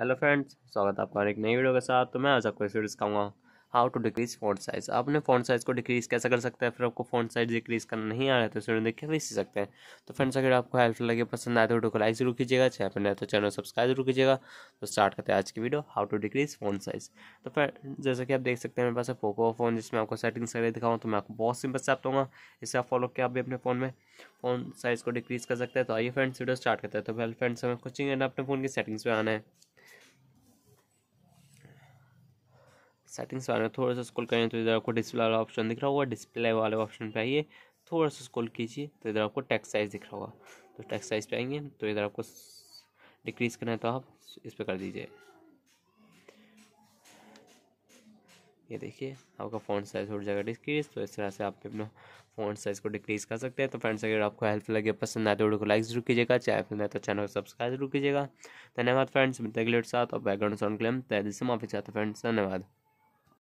hello friends स्वागत है आपका एक नई वीडियो के साथ तो मैं आज आपको फिर सिखाऊंगा how to decrease font size आपने फॉन्ट साइज़ को डिक्रीज़ कैसे कर सकते हैं फिर आपको फॉन्ट साइज़ डिक्रीज करना नहीं आ रहा है तो फिर देखिए भी सीख सकते हैं तो फ्रेंड्स अगर आपको हेल्पफुल लगे पसंद आए तो वीडियो को लाइक जरूर कीजिएगा चाहे अपने तो चैनल सब्सक्राइब जरूर कीजिएगा तो स्टार्ट करते हैं आज की video how to decrease font size तो फिर जैसे कि आप देख सकते हैं मेरे पास पोको फोन जिसमें आपको सेटिंग्स करके दिखाऊँ तो मैं आपको बहुत सिंपल से बताऊँगा इसे आप फॉलो किया आप भी अपने फ़ोन में फोन साइज़ को डिक्रीज़ कर सकते हैं तो आइए फ्रेंड्स वीडियो स्टार्ट करते हैं तो फिर फ्रेंड्स हमें कुछ अपने फ़ोन की सेटिंग्स पर आना है सेटिंग्स बार थोड़ा सा स्क्रॉल करें तो इधर आपको डिस्प्ले वाला ऑप्शन दिख रहा होगा डिस्प्ले वाले ऑप्शन पर आइए थोड़ा सा स्क्रॉल कीजिए तो इधर आपको टैक्स साइज दिख रहा होगा तो टेक्स्ट साइज पे आएंगे तो इधर आपको डिक्रीज़ करना है तो आप इस पर कर दीजिए ये देखिए आपका फोन साइज़ हो जाएगा डिक्रीज़ तो इस तरह से आप अपना फोन साइज़ को डिक्रीज़ कर सकते हैं तो फ्रेंड्स अगर आपको हेल्प लगे पसंद आए तो वीडियो को लाइक जरूर कीजिएगा चाहे पसंद आए तो चैनल को सब्सक्राइब जरूर कीजिएगा धन्यवाद फ्रेंड्स मिलते हैं साथ और बैकग्राउंड साउंड क्लेम तहदी से माफी चाहते फ्रेंड्स धन्यवाद